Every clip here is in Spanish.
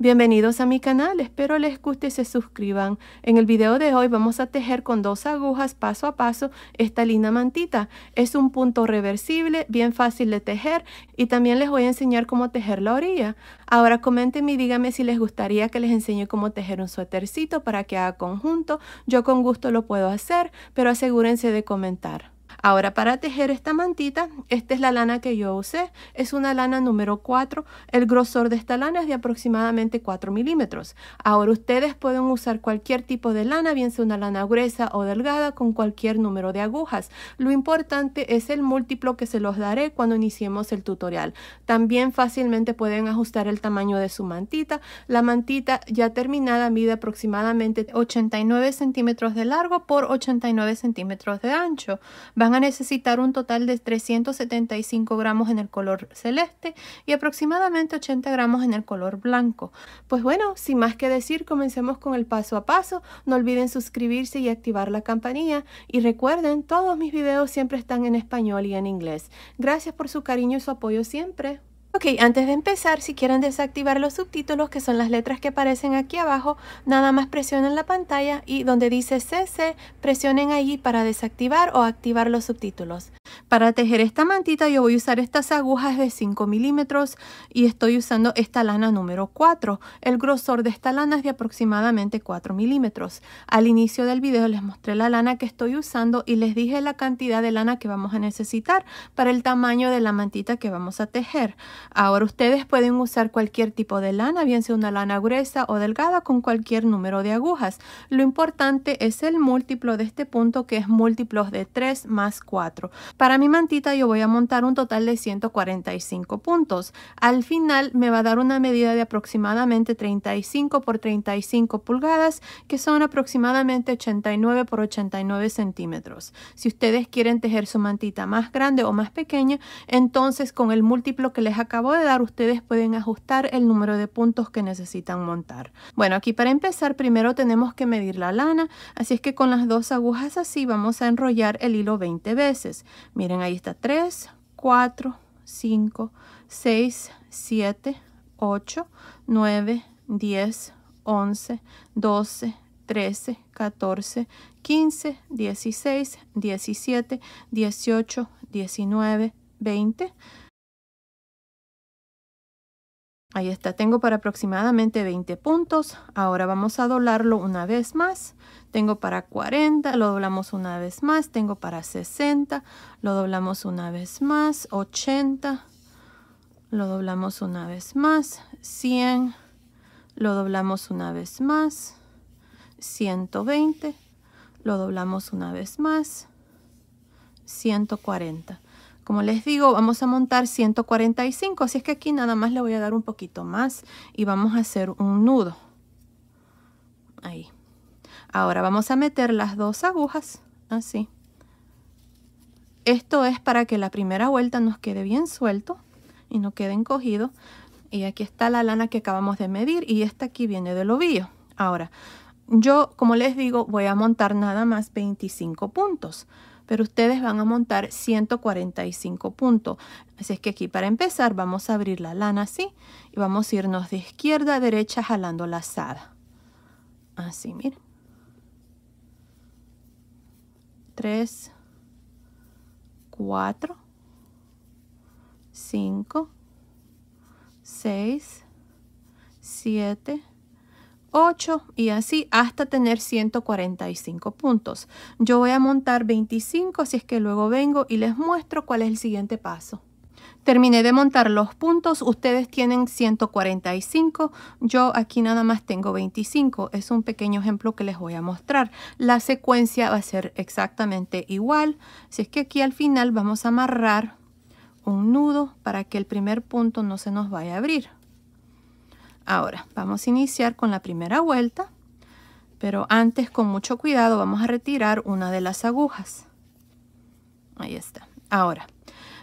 Bienvenidos a mi canal, espero les guste y se suscriban. En el video de hoy vamos a tejer con dos agujas paso a paso esta linda mantita. Es un punto reversible, bien fácil de tejer y también les voy a enseñar cómo tejer la orilla. Ahora comenten y díganme si les gustaría que les enseñe cómo tejer un suétercito para que haga conjunto. Yo con gusto lo puedo hacer, pero asegúrense de comentar. Ahora para tejer esta mantita, esta es la lana que yo usé, es una lana número 4, el grosor de esta lana es de aproximadamente 4 milímetros. Ahora ustedes pueden usar cualquier tipo de lana, bien sea una lana gruesa o delgada, con cualquier número de agujas. Lo importante es el múltiplo que se los daré cuando iniciemos el tutorial. También fácilmente pueden ajustar el tamaño de su mantita. La mantita ya terminada mide aproximadamente 89 centímetros de largo por 89 centímetros de ancho. Van a necesitar un total de 375 gramos en el color celeste y aproximadamente 80 gramos en el color blanco. Pues bueno, sin más que decir, comencemos con el paso a paso. No olviden suscribirse y activar la campanilla. Y recuerden, todos mis videos siempre están en español y en inglés. Gracias por su cariño y su apoyo siempre. Ok, antes de empezar, si quieren desactivar los subtítulos, que son las letras que aparecen aquí abajo, nada más presionen la pantalla y donde dice CC, presionen allí para desactivar o activar los subtítulos. Para tejer esta mantita yo voy a usar estas agujas de 5 milímetros y estoy usando esta lana número 4. El grosor de esta lana es de aproximadamente 4 milímetros. Al inicio del video les mostré la lana que estoy usando y les dije la cantidad de lana que vamos a necesitar para el tamaño de la mantita que vamos a tejer. Ahora ustedes pueden usar cualquier tipo de lana, bien sea una lana gruesa o delgada con cualquier número de agujas. Lo importante es el múltiplo de este punto que es múltiplos de 3 más 4. Para mi mantita yo voy a montar un total de 145 puntos. Al final me va a dar una medida de aproximadamente 35 por 35 pulgadas que son aproximadamente 89 por 89 centímetros. Si ustedes quieren tejer su mantita más grande o más pequeña, entonces con el múltiplo que les acabo acabo de dar, ustedes pueden ajustar el número de puntos que necesitan montar. Bueno, aquí para empezar, primero tenemos que medir la lana, así es que con las dos agujas así vamos a enrollar el hilo 20 veces. Miren, ahí está 3, 4, 5, 6, 7, 8, 9, 10, 11, 12, 13, 14, 15, 16, 17, 18, 19, 20, Ahí está, tengo para aproximadamente 20 puntos. Ahora vamos a doblarlo una vez más. Tengo para 40, lo doblamos una vez más. Tengo para 60, lo doblamos una vez más. 80, lo doblamos una vez más. 100, lo doblamos una vez más. 120, lo doblamos una vez más. 140. Como les digo, vamos a montar 145, así es que aquí nada más le voy a dar un poquito más y vamos a hacer un nudo. Ahí. Ahora vamos a meter las dos agujas, así. Esto es para que la primera vuelta nos quede bien suelto y no quede encogido. Y aquí está la lana que acabamos de medir y esta aquí viene del ovillo. Ahora, yo, como les digo, voy a montar nada más 25 puntos pero ustedes van a montar 145 puntos. Así es que aquí para empezar vamos a abrir la lana así y vamos a irnos de izquierda a derecha jalando la lazada. Así, miren. 3, 4, 5, 6, 7, 8 y así hasta tener 145 puntos. Yo voy a montar 25, así es que luego vengo y les muestro cuál es el siguiente paso. Terminé de montar los puntos, ustedes tienen 145, yo aquí nada más tengo 25, es un pequeño ejemplo que les voy a mostrar. La secuencia va a ser exactamente igual, si es que aquí al final vamos a amarrar un nudo para que el primer punto no se nos vaya a abrir. Ahora, vamos a iniciar con la primera vuelta, pero antes con mucho cuidado vamos a retirar una de las agujas. Ahí está. Ahora,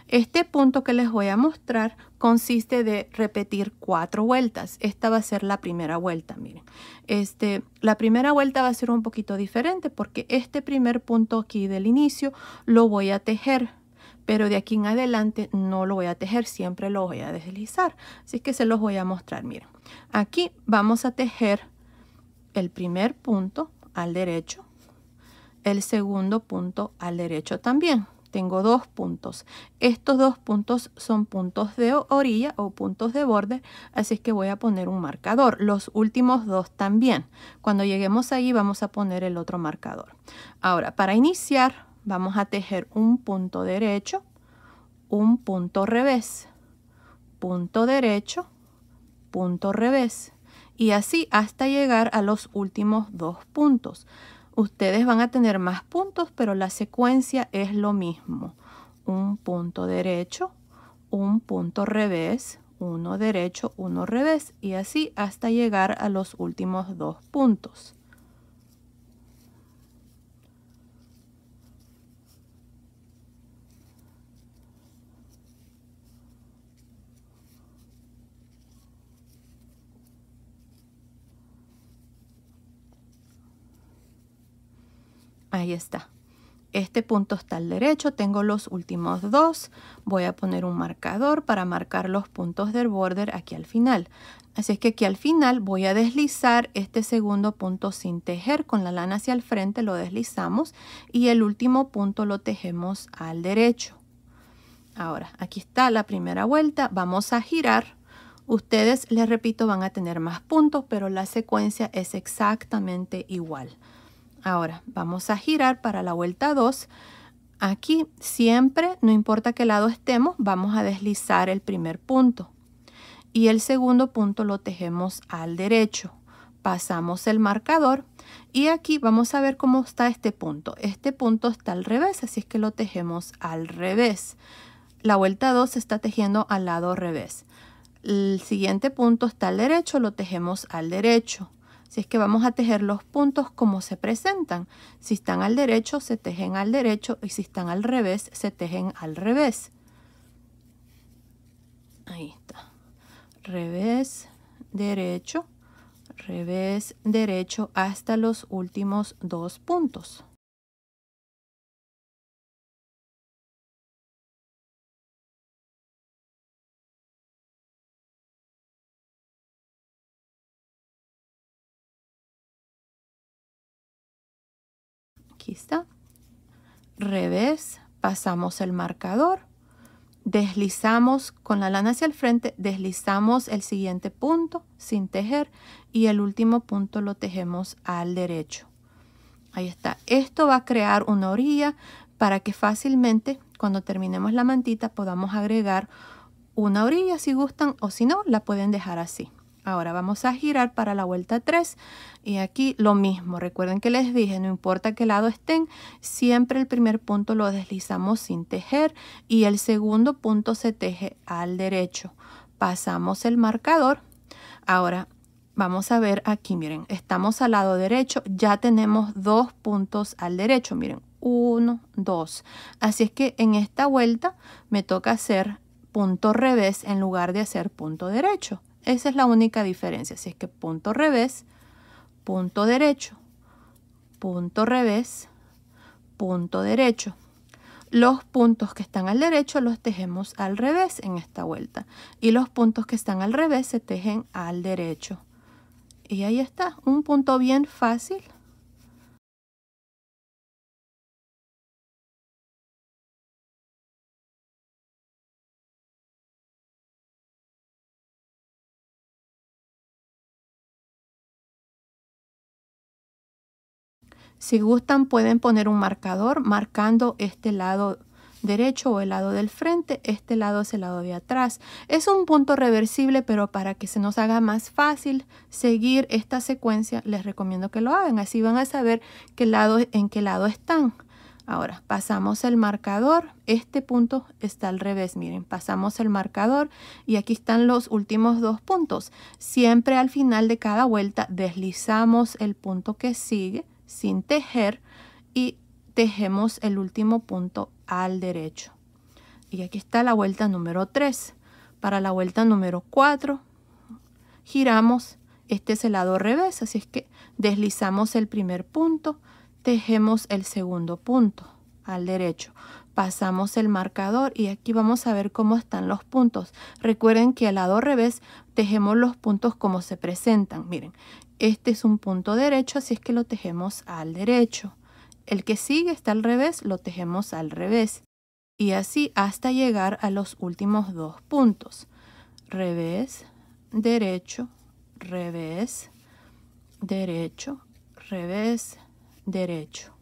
este punto que les voy a mostrar consiste de repetir cuatro vueltas. Esta va a ser la primera vuelta, miren. Este, la primera vuelta va a ser un poquito diferente porque este primer punto aquí del inicio lo voy a tejer pero de aquí en adelante no lo voy a tejer, siempre lo voy a deslizar. Así que se los voy a mostrar, miren. Aquí vamos a tejer el primer punto al derecho, el segundo punto al derecho también. Tengo dos puntos. Estos dos puntos son puntos de orilla o puntos de borde, así es que voy a poner un marcador. Los últimos dos también. Cuando lleguemos ahí vamos a poner el otro marcador. Ahora, para iniciar vamos a tejer un punto derecho, un punto revés, punto derecho, punto revés y así hasta llegar a los últimos dos puntos. Ustedes van a tener más puntos, pero la secuencia es lo mismo. Un punto derecho, un punto revés, uno derecho, uno revés y así hasta llegar a los últimos dos puntos. Ahí está. Este punto está al derecho, tengo los últimos dos. Voy a poner un marcador para marcar los puntos del border aquí al final. Así es que aquí al final voy a deslizar este segundo punto sin tejer con la lana hacia el frente, lo deslizamos y el último punto lo tejemos al derecho. Ahora, aquí está la primera vuelta, vamos a girar. Ustedes, les repito, van a tener más puntos, pero la secuencia es exactamente igual. Ahora vamos a girar para la vuelta 2. Aquí siempre, no importa qué lado estemos, vamos a deslizar el primer punto. Y el segundo punto lo tejemos al derecho. Pasamos el marcador y aquí vamos a ver cómo está este punto. Este punto está al revés, así es que lo tejemos al revés. La vuelta 2 se está tejiendo al lado revés. El siguiente punto está al derecho, lo tejemos al derecho. Si es que vamos a tejer los puntos como se presentan. Si están al derecho, se tejen al derecho y si están al revés, se tejen al revés. Ahí está. Revés, derecho, revés, derecho hasta los últimos dos puntos. aquí está, revés, pasamos el marcador, deslizamos con la lana hacia el frente, deslizamos el siguiente punto sin tejer y el último punto lo tejemos al derecho. Ahí está. Esto va a crear una orilla para que fácilmente cuando terminemos la mantita podamos agregar una orilla si gustan o si no la pueden dejar así. Ahora vamos a girar para la vuelta 3 y aquí lo mismo. Recuerden que les dije, no importa qué lado estén, siempre el primer punto lo deslizamos sin tejer y el segundo punto se teje al derecho. Pasamos el marcador. Ahora vamos a ver aquí, miren, estamos al lado derecho, ya tenemos dos puntos al derecho, miren, uno, dos. Así es que en esta vuelta me toca hacer punto revés en lugar de hacer punto derecho. Esa es la única diferencia. Así es que punto revés, punto derecho, punto revés, punto derecho. Los puntos que están al derecho los tejemos al revés en esta vuelta. Y los puntos que están al revés se tejen al derecho. Y ahí está, un punto bien fácil Si gustan pueden poner un marcador marcando este lado derecho o el lado del frente, este lado es el lado de atrás. Es un punto reversible, pero para que se nos haga más fácil seguir esta secuencia, les recomiendo que lo hagan. Así van a saber qué lado, en qué lado están. Ahora, pasamos el marcador, este punto está al revés, miren, pasamos el marcador y aquí están los últimos dos puntos. Siempre al final de cada vuelta deslizamos el punto que sigue sin tejer y tejemos el último punto al derecho. Y aquí está la vuelta número 3. Para la vuelta número 4 giramos, este es el lado revés, así es que deslizamos el primer punto, tejemos el segundo punto al derecho. Pasamos el marcador y aquí vamos a ver cómo están los puntos. Recuerden que al lado revés tejemos los puntos como se presentan. Miren, este es un punto derecho, así es que lo tejemos al derecho. El que sigue está al revés, lo tejemos al revés. Y así hasta llegar a los últimos dos puntos. Revés, derecho, revés, derecho, revés, derecho.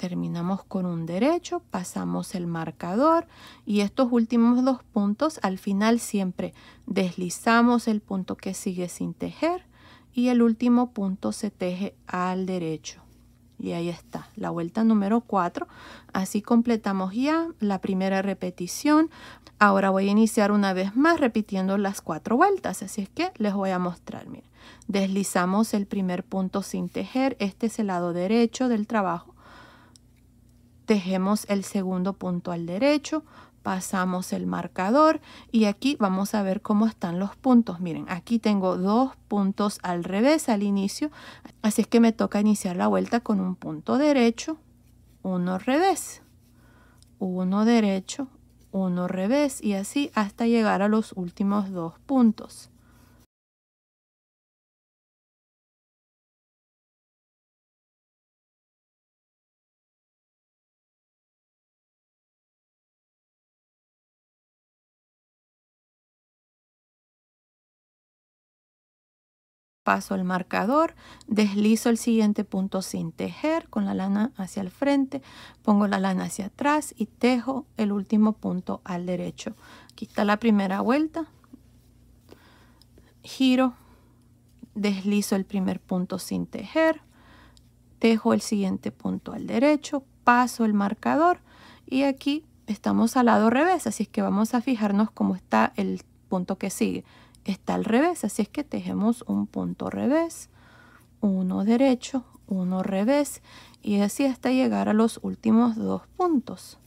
terminamos con un derecho, pasamos el marcador y estos últimos dos puntos al final siempre deslizamos el punto que sigue sin tejer y el último punto se teje al derecho. Y ahí está, la vuelta número 4. Así completamos ya la primera repetición. Ahora voy a iniciar una vez más repitiendo las cuatro vueltas, así es que les voy a mostrar. Miren. Deslizamos el primer punto sin tejer, este es el lado derecho del trabajo Tejemos el segundo punto al derecho, pasamos el marcador y aquí vamos a ver cómo están los puntos. Miren, aquí tengo dos puntos al revés al inicio, así es que me toca iniciar la vuelta con un punto derecho, uno revés, uno derecho, uno revés y así hasta llegar a los últimos dos puntos. paso el marcador, deslizo el siguiente punto sin tejer con la lana hacia el frente, pongo la lana hacia atrás y tejo el último punto al derecho. Aquí está la primera vuelta, giro, deslizo el primer punto sin tejer, tejo el siguiente punto al derecho, paso el marcador y aquí estamos al lado revés, así es que vamos a fijarnos cómo está el punto que sigue está al revés, así es que tejemos un punto revés, uno derecho, uno revés y así hasta llegar a los últimos dos puntos.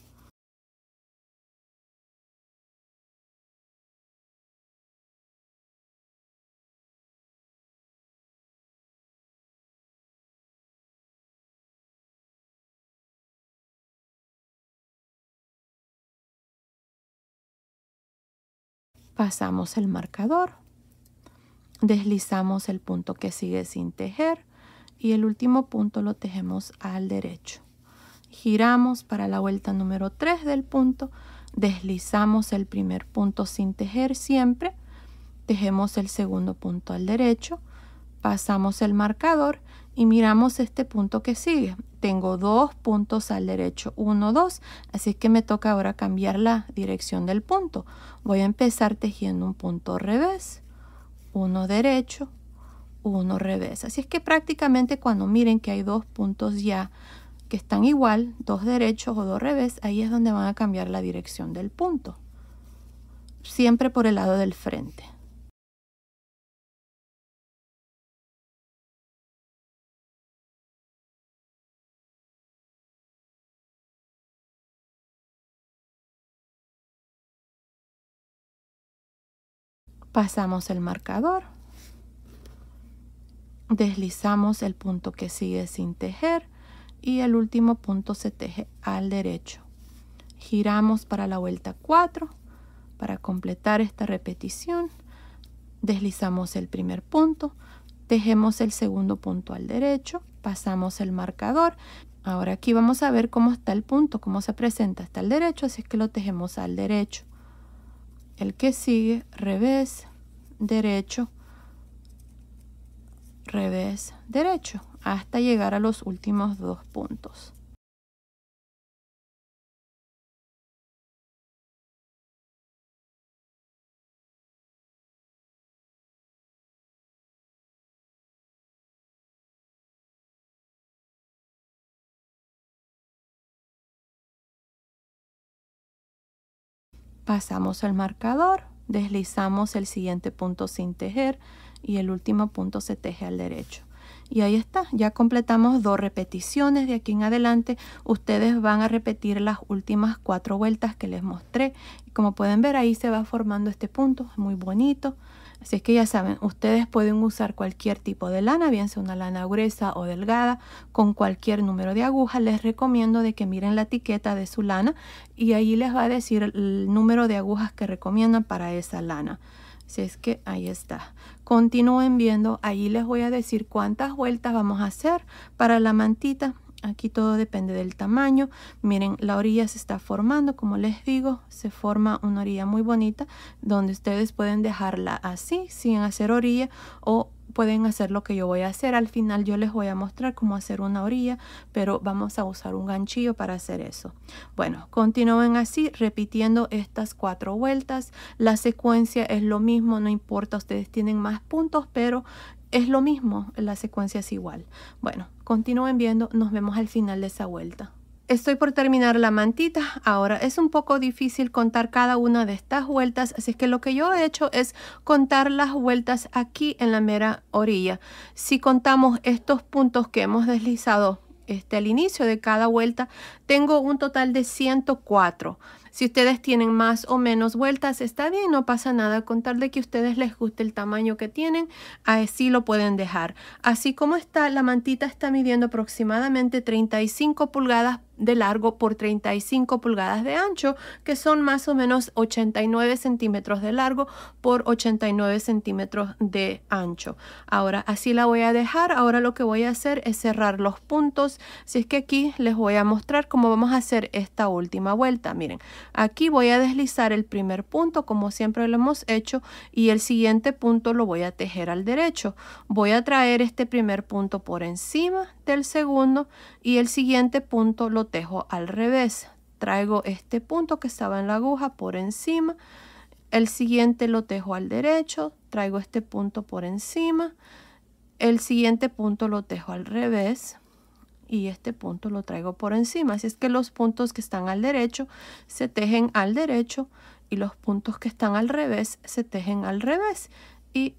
pasamos el marcador, deslizamos el punto que sigue sin tejer y el último punto lo tejemos al derecho. Giramos para la vuelta número 3 del punto, deslizamos el primer punto sin tejer siempre, tejemos el segundo punto al derecho, pasamos el marcador y miramos este punto que sigue. Tengo dos puntos al derecho, 1, 2. Así que me toca ahora cambiar la dirección del punto. Voy a empezar tejiendo un punto revés, uno derecho, uno revés. Así es que prácticamente cuando miren que hay dos puntos ya que están igual, dos derechos o dos revés, ahí es donde van a cambiar la dirección del punto. Siempre por el lado del frente. Pasamos el marcador. Deslizamos el punto que sigue sin tejer y el último punto se teje al derecho. Giramos para la vuelta 4 para completar esta repetición. Deslizamos el primer punto, tejemos el segundo punto al derecho, pasamos el marcador. Ahora aquí vamos a ver cómo está el punto, cómo se presenta. hasta el derecho, así es que lo tejemos al derecho el que sigue, revés, derecho, revés, derecho, hasta llegar a los últimos dos puntos. Pasamos el marcador, deslizamos el siguiente punto sin tejer y el último punto se teje al derecho. Y ahí está, ya completamos dos repeticiones de aquí en adelante. Ustedes van a repetir las últimas cuatro vueltas que les mostré. Y como pueden ver, ahí se va formando este punto, muy bonito. Así es que ya saben, ustedes pueden usar cualquier tipo de lana, bien sea una lana gruesa o delgada, con cualquier número de agujas Les recomiendo de que miren la etiqueta de su lana y ahí les va a decir el número de agujas que recomiendan para esa lana. Si es que ahí está. Continúen viendo, ahí les voy a decir cuántas vueltas vamos a hacer para la mantita Aquí todo depende del tamaño. Miren, la orilla se está formando, como les digo, se forma una orilla muy bonita donde ustedes pueden dejarla así, sin hacer orilla o pueden hacer lo que yo voy a hacer. Al final yo les voy a mostrar cómo hacer una orilla, pero vamos a usar un ganchillo para hacer eso. Bueno, continúen así repitiendo estas cuatro vueltas. La secuencia es lo mismo, no importa, ustedes tienen más puntos, pero es lo mismo, la secuencia es igual. Bueno, continúen viendo, nos vemos al final de esa vuelta. Estoy por terminar la mantita. Ahora es un poco difícil contar cada una de estas vueltas, así que lo que yo he hecho es contar las vueltas aquí en la mera orilla. Si contamos estos puntos que hemos deslizado este, al inicio de cada vuelta, tengo un total de 104. Si ustedes tienen más o menos vueltas, está bien, no pasa nada. Con tal de que ustedes les guste el tamaño que tienen, así lo pueden dejar. Así como está, la mantita está midiendo aproximadamente 35 pulgadas de largo por 35 pulgadas de ancho, que son más o menos 89 centímetros de largo por 89 centímetros de ancho. Ahora así la voy a dejar. Ahora lo que voy a hacer es cerrar los puntos. Si es que aquí les voy a mostrar cómo vamos a hacer esta última vuelta. Miren, aquí voy a deslizar el primer punto como siempre lo hemos hecho y el siguiente punto lo voy a tejer al derecho. Voy a traer este primer punto por encima del segundo y el siguiente punto lo tejo al revés. Traigo este punto que estaba en la aguja por encima, el siguiente lo tejo al derecho, traigo este punto por encima, el siguiente punto lo tejo al revés y este punto lo traigo por encima. Así es que los puntos que están al derecho se tejen al derecho y los puntos que están al revés se tejen al revés y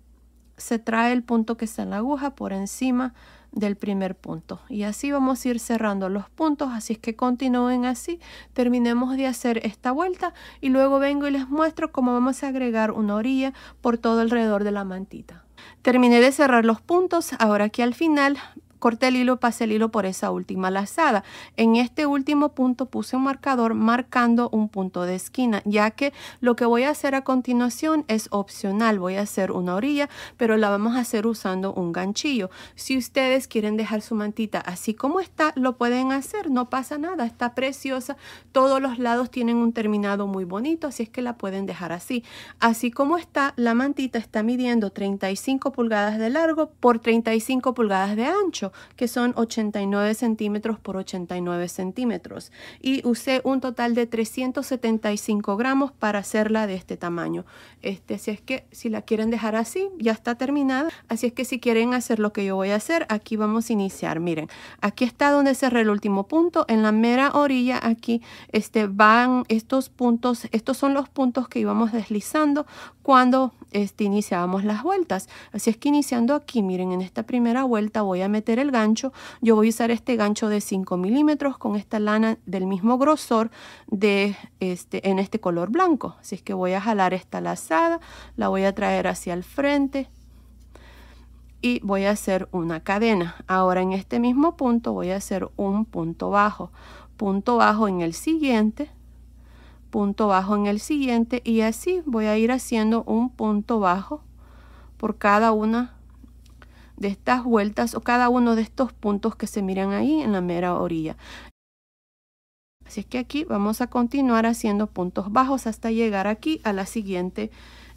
se trae el punto que está en la aguja por encima del primer punto y así vamos a ir cerrando los puntos así es que continúen así terminemos de hacer esta vuelta y luego vengo y les muestro cómo vamos a agregar una orilla por todo alrededor de la mantita terminé de cerrar los puntos ahora aquí al final corté el hilo, pasé el hilo por esa última lazada. En este último punto puse un marcador marcando un punto de esquina, ya que lo que voy a hacer a continuación es opcional. Voy a hacer una orilla, pero la vamos a hacer usando un ganchillo. Si ustedes quieren dejar su mantita así como está, lo pueden hacer, no pasa nada, está preciosa. Todos los lados tienen un terminado muy bonito, así es que la pueden dejar así. Así como está, la mantita está midiendo 35 pulgadas de largo por 35 pulgadas de ancho que son 89 centímetros por 89 centímetros. Y usé un total de 375 gramos para hacerla de este tamaño. Este, si es que si la quieren dejar así, ya está terminada. Así es que si quieren hacer lo que yo voy a hacer, aquí vamos a iniciar. Miren, aquí está donde cerré el último punto. En la mera orilla aquí este, van estos puntos. Estos son los puntos que íbamos deslizando cuando este, iniciábamos las vueltas. Así es que iniciando aquí, miren, en esta primera vuelta voy a meter el gancho, yo voy a usar este gancho de 5 milímetros con esta lana del mismo grosor de este, en este color blanco. Así es que voy a jalar esta lazada, la voy a traer hacia el frente y voy a hacer una cadena. Ahora en este mismo punto voy a hacer un punto bajo, punto bajo en el siguiente, punto bajo en el siguiente y así voy a ir haciendo un punto bajo por cada una de estas vueltas o cada uno de estos puntos que se miran ahí en la mera orilla. Así es que aquí vamos a continuar haciendo puntos bajos hasta llegar aquí a la siguiente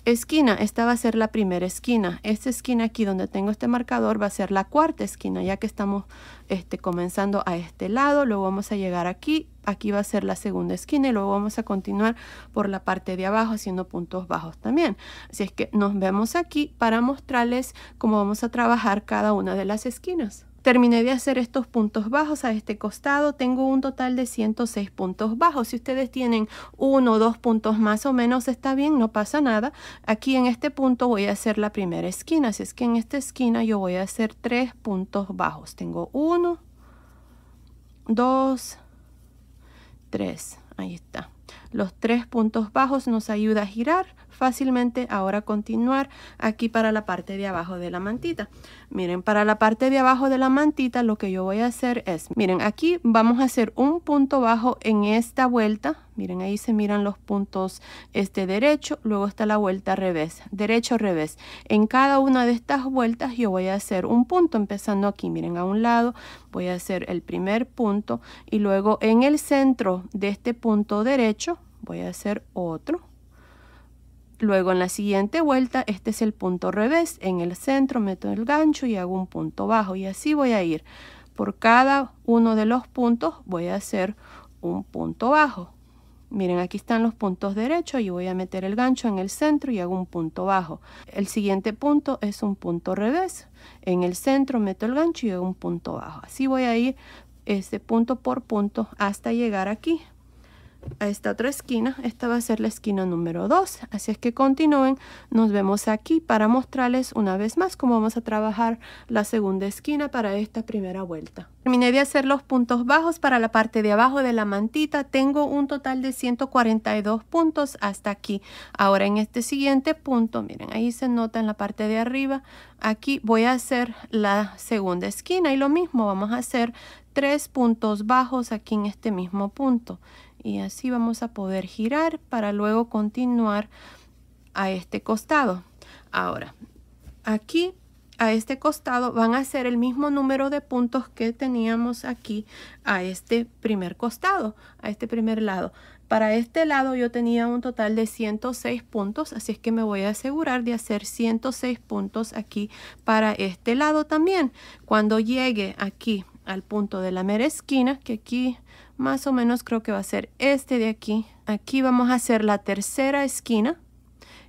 Esquina, esta va a ser la primera esquina. Esta esquina aquí donde tengo este marcador va a ser la cuarta esquina, ya que estamos este, comenzando a este lado. Luego vamos a llegar aquí, aquí va a ser la segunda esquina y luego vamos a continuar por la parte de abajo haciendo puntos bajos también. Así es que nos vemos aquí para mostrarles cómo vamos a trabajar cada una de las esquinas. Terminé de hacer estos puntos bajos a este costado, tengo un total de 106 puntos bajos. Si ustedes tienen uno o dos puntos más o menos, está bien, no pasa nada. Aquí en este punto voy a hacer la primera esquina, si es que en esta esquina yo voy a hacer tres puntos bajos. Tengo uno, dos, tres, ahí está. Los tres puntos bajos nos ayuda a girar fácilmente ahora continuar aquí para la parte de abajo de la mantita miren para la parte de abajo de la mantita lo que yo voy a hacer es miren aquí vamos a hacer un punto bajo en esta vuelta miren ahí se miran los puntos este derecho luego está la vuelta revés derecho revés en cada una de estas vueltas yo voy a hacer un punto empezando aquí miren a un lado voy a hacer el primer punto y luego en el centro de este punto derecho voy a hacer otro Luego en la siguiente vuelta, este es el punto revés, en el centro meto el gancho y hago un punto bajo y así voy a ir. Por cada uno de los puntos voy a hacer un punto bajo. Miren, aquí están los puntos derechos y voy a meter el gancho en el centro y hago un punto bajo. El siguiente punto es un punto revés. En el centro meto el gancho y hago un punto bajo. Así voy a ir este punto por punto hasta llegar aquí a esta otra esquina. Esta va a ser la esquina número 2. Así es que continúen. Nos vemos aquí para mostrarles una vez más cómo vamos a trabajar la segunda esquina para esta primera vuelta. Terminé de hacer los puntos bajos para la parte de abajo de la mantita. Tengo un total de 142 puntos hasta aquí. Ahora en este siguiente punto, miren, ahí se nota en la parte de arriba. Aquí voy a hacer la segunda esquina y lo mismo vamos a hacer tres puntos bajos aquí en este mismo punto y así vamos a poder girar para luego continuar a este costado. Ahora, aquí a este costado van a ser el mismo número de puntos que teníamos aquí a este primer costado, a este primer lado. Para este lado yo tenía un total de 106 puntos, así es que me voy a asegurar de hacer 106 puntos aquí para este lado también. Cuando llegue aquí al punto de la mera esquina, que aquí más o menos creo que va a ser este de aquí. Aquí vamos a hacer la tercera esquina.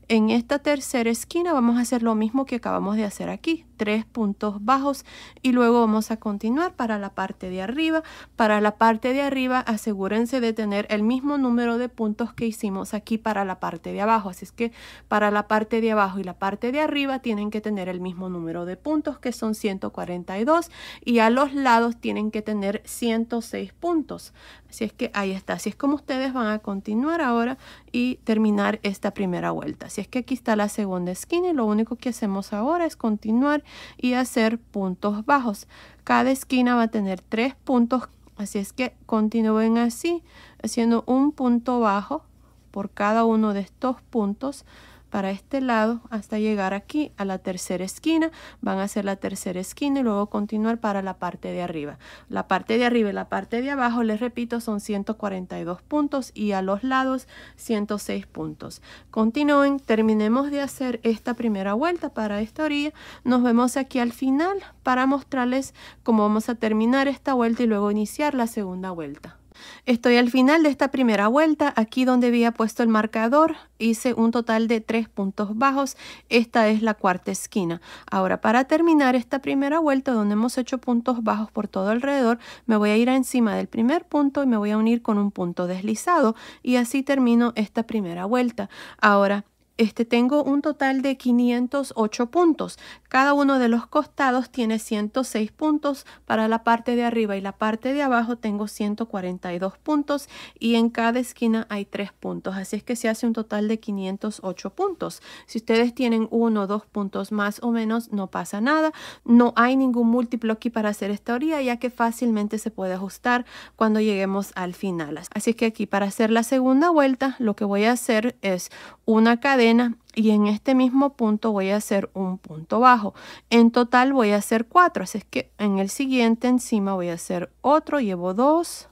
En esta tercera esquina vamos a hacer lo mismo que acabamos de hacer aquí tres puntos bajos y luego vamos a continuar para la parte de arriba. Para la parte de arriba asegúrense de tener el mismo número de puntos que hicimos aquí para la parte de abajo. Así es que para la parte de abajo y la parte de arriba tienen que tener el mismo número de puntos que son 142 y a los lados tienen que tener 106 puntos. Así es que ahí está. Así es como ustedes van a continuar ahora y terminar esta primera vuelta. Así es que aquí está la segunda esquina y lo único que hacemos ahora es continuar y hacer puntos bajos. Cada esquina va a tener tres puntos, así es que continúen así, haciendo un punto bajo por cada uno de estos puntos para este lado hasta llegar aquí a la tercera esquina. Van a hacer la tercera esquina y luego continuar para la parte de arriba. La parte de arriba y la parte de abajo, les repito, son 142 puntos y a los lados 106 puntos. Continúen, terminemos de hacer esta primera vuelta para esta orilla. Nos vemos aquí al final para mostrarles cómo vamos a terminar esta vuelta y luego iniciar la segunda vuelta. Estoy al final de esta primera vuelta, aquí donde había puesto el marcador, hice un total de tres puntos bajos, esta es la cuarta esquina. Ahora para terminar esta primera vuelta donde hemos hecho puntos bajos por todo alrededor, me voy a ir encima del primer punto y me voy a unir con un punto deslizado y así termino esta primera vuelta. Ahora este, tengo un total de 508 puntos. Cada uno de los costados tiene 106 puntos. Para la parte de arriba y la parte de abajo tengo 142 puntos y en cada esquina hay 3 puntos. Así es que se hace un total de 508 puntos. Si ustedes tienen uno o dos puntos más o menos, no pasa nada. No hay ningún múltiplo aquí para hacer esta orilla, ya que fácilmente se puede ajustar cuando lleguemos al final. Así es que aquí para hacer la segunda vuelta, lo que voy a hacer es una cadena y en este mismo punto voy a hacer un punto bajo. En total voy a hacer cuatro, así es que en el siguiente encima voy a hacer otro, llevo dos,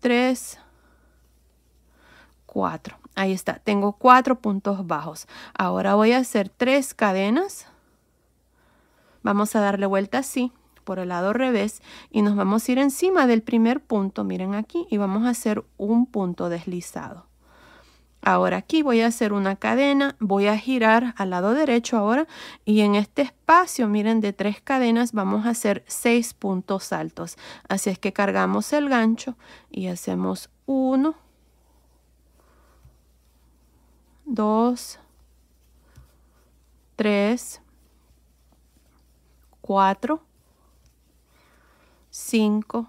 tres, cuatro. Ahí está, tengo cuatro puntos bajos. Ahora voy a hacer tres cadenas. Vamos a darle vuelta así por el lado revés y nos vamos a ir encima del primer punto, miren aquí, y vamos a hacer un punto deslizado. Ahora aquí voy a hacer una cadena, voy a girar al lado derecho ahora y en este espacio, miren, de tres cadenas vamos a hacer seis puntos altos. Así es que cargamos el gancho y hacemos uno, dos, tres, cuatro, cinco,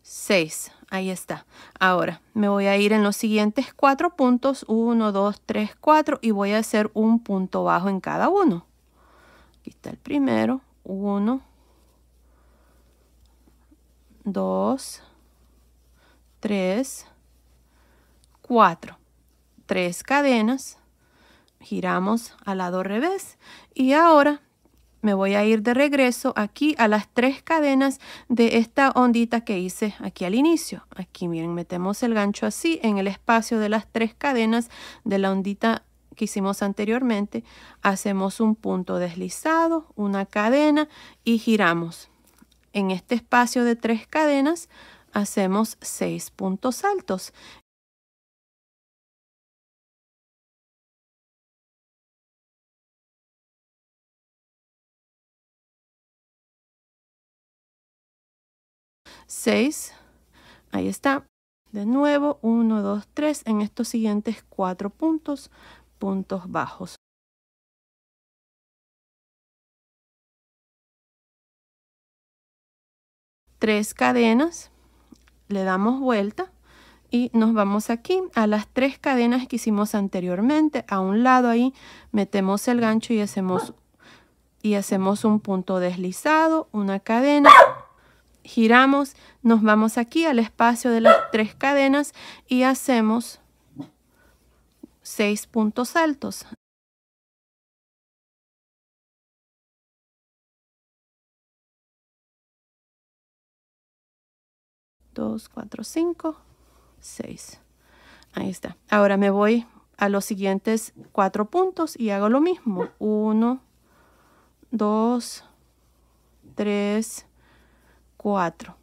seis. Ahí está. Ahora me voy a ir en los siguientes cuatro puntos. 1, 2, 3, 4 y voy a hacer un punto bajo en cada uno. Aquí está el primero. 1, 2, 3, 4. 3 cadenas. Giramos al lado revés. Y ahora me voy a ir de regreso aquí a las tres cadenas de esta ondita que hice aquí al inicio. Aquí miren, metemos el gancho así en el espacio de las tres cadenas de la ondita que hicimos anteriormente. Hacemos un punto deslizado, una cadena y giramos. En este espacio de tres cadenas hacemos seis puntos altos 6. Ahí está. De nuevo, 1, 2, 3 en estos siguientes cuatro puntos, puntos bajos. Tres cadenas, le damos vuelta y nos vamos aquí a las tres cadenas que hicimos anteriormente. A un lado ahí metemos el gancho y hacemos, y hacemos un punto deslizado, una cadena giramos, nos vamos aquí al espacio de las tres cadenas y hacemos seis puntos altos. Dos, cuatro, cinco, seis. Ahí está. Ahora me voy a los siguientes cuatro puntos y hago lo mismo. Uno, dos, tres, 4.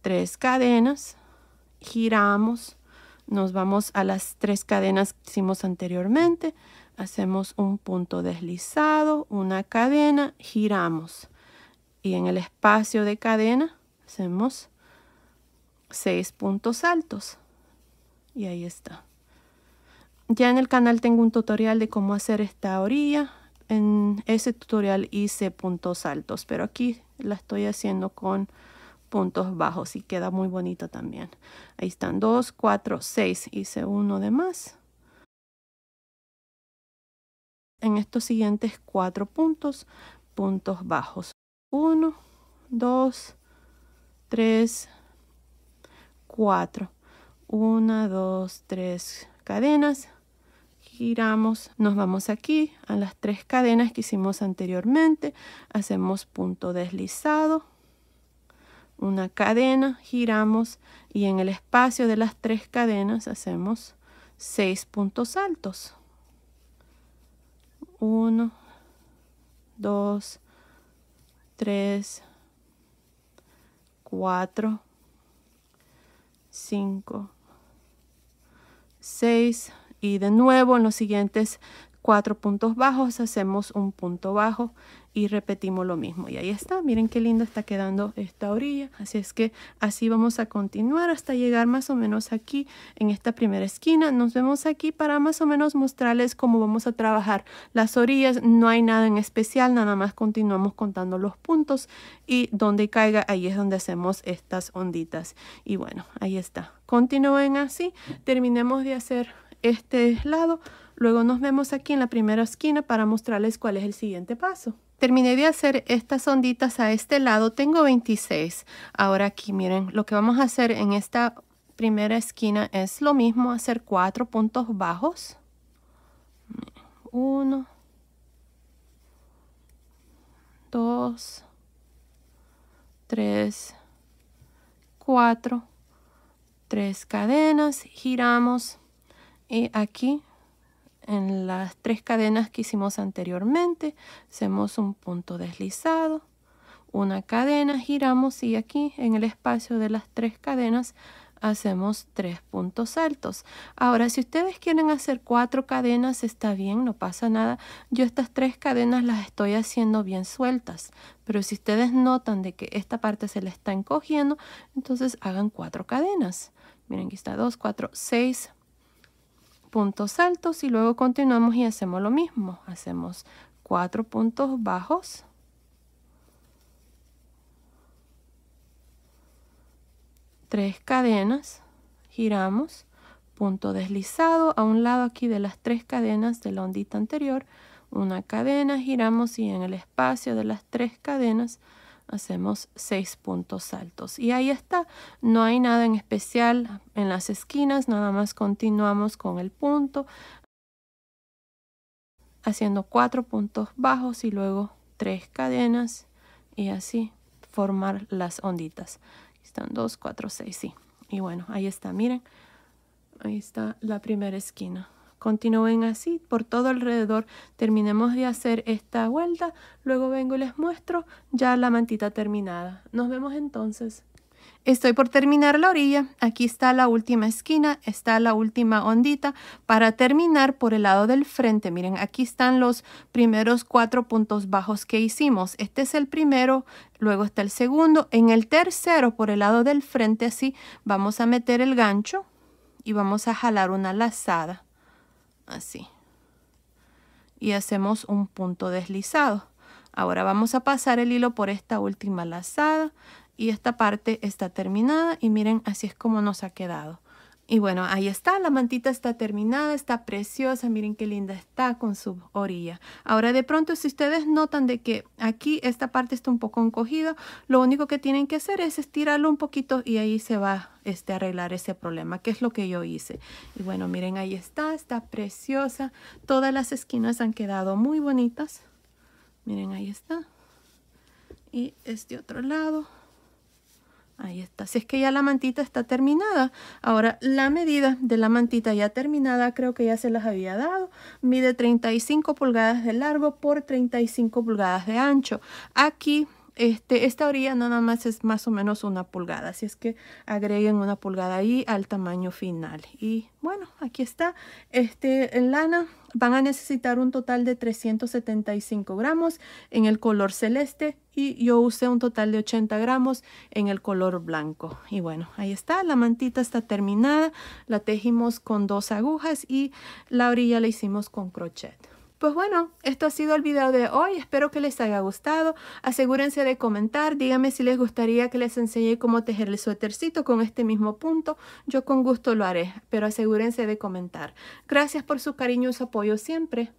Tres cadenas, giramos, nos vamos a las tres cadenas que hicimos anteriormente, hacemos un punto deslizado, una cadena, giramos. Y en el espacio de cadena hacemos seis puntos altos. Y ahí está. Ya en el canal tengo un tutorial de cómo hacer esta orilla. En ese tutorial hice puntos altos, pero aquí la estoy haciendo con puntos bajos y queda muy bonito también. Ahí están 2, 4, 6. Hice uno de más. En estos siguientes cuatro puntos, puntos bajos. 1, 2, 3, 4. 1, 2, 3 cadenas giramos, nos vamos aquí a las tres cadenas que hicimos anteriormente, hacemos punto deslizado, una cadena, giramos y en el espacio de las tres cadenas hacemos seis puntos altos. 1, 2, 3, 4, 5, 6, y de nuevo en los siguientes cuatro puntos bajos hacemos un punto bajo y repetimos lo mismo. Y ahí está, miren qué linda está quedando esta orilla. Así es que así vamos a continuar hasta llegar más o menos aquí en esta primera esquina. Nos vemos aquí para más o menos mostrarles cómo vamos a trabajar las orillas. No hay nada en especial, nada más continuamos contando los puntos y donde caiga, ahí es donde hacemos estas onditas. Y bueno, ahí está. Continúen así, terminemos de hacer este lado. Luego nos vemos aquí en la primera esquina para mostrarles cuál es el siguiente paso. Terminé de hacer estas onditas a este lado, tengo 26. Ahora aquí miren, lo que vamos a hacer en esta primera esquina es lo mismo, hacer cuatro puntos bajos. Uno, dos, tres, cuatro, tres cadenas, giramos, y aquí en las tres cadenas que hicimos anteriormente hacemos un punto deslizado una cadena giramos y aquí en el espacio de las tres cadenas hacemos tres puntos altos. Ahora, si ustedes quieren hacer cuatro cadenas, está bien, no pasa nada. Yo estas tres cadenas las estoy haciendo bien sueltas, pero si ustedes notan de que esta parte se le está encogiendo, entonces hagan cuatro cadenas. Miren, que está dos, cuatro, seis puntos altos y luego continuamos y hacemos lo mismo. Hacemos cuatro puntos bajos. Tres cadenas, giramos, punto deslizado a un lado aquí de las tres cadenas de la ondita anterior, una cadena, giramos y en el espacio de las tres cadenas hacemos seis puntos altos y ahí está no hay nada en especial en las esquinas nada más continuamos con el punto haciendo cuatro puntos bajos y luego tres cadenas y así formar las onditas están dos cuatro seis sí y bueno ahí está miren ahí está la primera esquina Continúen así por todo alrededor. Terminemos de hacer esta vuelta, luego vengo y les muestro ya la mantita terminada. Nos vemos entonces. Estoy por terminar la orilla, aquí está la última esquina, está la última ondita. Para terminar por el lado del frente, miren, aquí están los primeros cuatro puntos bajos que hicimos. Este es el primero, luego está el segundo. En el tercero, por el lado del frente, así, vamos a meter el gancho y vamos a jalar una lazada así. Y hacemos un punto deslizado. Ahora vamos a pasar el hilo por esta última lazada y esta parte está terminada y miren así es como nos ha quedado. Y bueno, ahí está, la mantita está terminada, está preciosa, miren qué linda está con su orilla. Ahora de pronto si ustedes notan de que aquí esta parte está un poco encogida, lo único que tienen que hacer es estirarlo un poquito y ahí se va este, arreglar ese problema, que es lo que yo hice. Y bueno, miren, ahí está, está preciosa, todas las esquinas han quedado muy bonitas. Miren, ahí está. Y este otro lado. Ahí está. Si es que ya la mantita está terminada. Ahora, la medida de la mantita ya terminada, creo que ya se las había dado. Mide 35 pulgadas de largo por 35 pulgadas de ancho. Aquí, este, esta orilla nada más es más o menos una pulgada. Así es que agreguen una pulgada ahí al tamaño final. Y bueno, aquí está. Este, en lana Van a necesitar un total de 375 gramos en el color celeste y yo usé un total de 80 gramos en el color blanco. Y bueno, ahí está, la mantita está terminada, la tejimos con dos agujas y la orilla la hicimos con crochet. Pues bueno, esto ha sido el video de hoy, espero que les haya gustado. Asegúrense de comentar, díganme si les gustaría que les enseñe cómo tejer el suétercito con este mismo punto. Yo con gusto lo haré, pero asegúrense de comentar. Gracias por su cariñoso apoyo siempre.